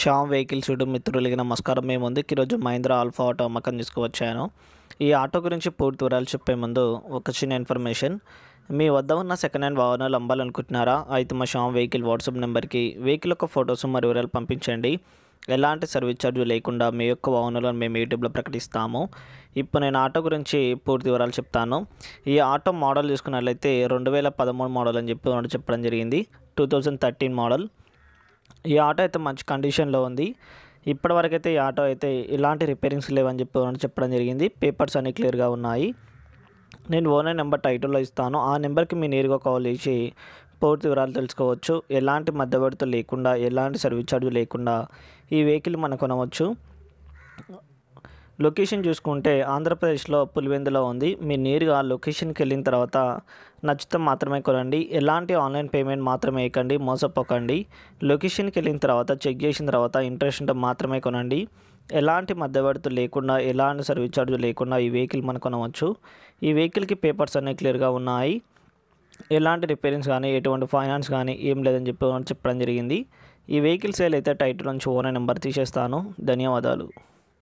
Shyam vehicles YouTube మిత్రులకి నమస్కారం మేము ముందుకు ఈరోజు మహీంద్రా ఆల్ఫా ఆటో అమ్మకం తీసుకువచ్చాను ఈ ఆటో గురించి పూర్తి వివరాలు చెప్పే ముందు ఒక చిన్న ఇన్ఫర్మేషన్ మీ వద్ద ఉన్న సెకండ్ హ్యాండ్ వాహనాలు అమ్మాలనుకుంటున్నారా అయితే మా షామ్ వెహికల్ వాట్సాప్ నెంబర్కి వెహికల్ యొక్క ఫొటోస్ మరియు వివరాలు పంపించండి ఎలాంటి సర్వీస్ ఛార్జు లేకుండా మీ యొక్క వాహనాలను మేము యూట్యూబ్లో ప్రకటిస్తాము ఇప్పుడు నేను ఆటో గురించి పూర్తి వివరాలు చెప్తాను ఈ ఆటో మోడల్ చూసుకున్నట్లయితే రెండు వేల పదమూడు మోడల్ అని చెప్పి చెప్పడం జరిగింది టూ థౌజండ్ థర్టీన్ మోడల్ ఈ ఆటో అయితే మంచి కండిషన్లో ఉంది ఇప్పటివరకు అయితే ఈ ఆటో అయితే ఎలాంటి రిపేరింగ్స్ లేవని చెప్పి చెప్పడం జరిగింది పేపర్స్ అన్నీ క్లియర్గా ఉన్నాయి నేను ఓనర్ నెంబర్ టైటిల్లో ఇస్తాను ఆ నెంబర్కి మీ నేరుగా కాల్ చేసి పూర్తి వివరాలు తెలుసుకోవచ్చు ఎలాంటి మధ్యవర్తులు లేకుండా ఎలాంటి సర్వీస్ ఛార్జ్ లేకుండా ఈ వెహికల్ మనం కొనవచ్చు లొకేషన్ చూసుకుంటే ఆంధ్రప్రదేశ్లో పులివెందులో ఉంది మీరు నేరుగా లొకేషన్కి వెళ్ళిన తర్వాత నచ్చితే మాత్రమే కొనండి ఎలాంటి ఆన్లైన్ పేమెంట్ మాత్రమే వేయకండి మోసపోకండి లొకేషన్కి వెళ్ళిన తర్వాత చెక్ చేసిన తర్వాత ఇంట్రెస్ట్ ఉంటే మాత్రమే కొనండి ఎలాంటి మధ్యవర్తి లేకుండా ఎలాంటి సర్వీస్ ఛార్జ్ లేకుండా ఈ వెహికల్ మనం కొనవచ్చు ఈ వెహికల్కి పేపర్స్ అన్నీ క్లియర్గా ఉన్నాయి ఎలాంటి రిపేరింగ్స్ కానీ ఎటువంటి ఫైనాన్స్ కానీ ఏం లేదని చెప్పి చెప్పడం జరిగింది ఈ వెహికల్ సేల్ అయితే టైటిల్ నుంచి ఓనర్ నెంబర్ తీసేస్తాను ధన్యవాదాలు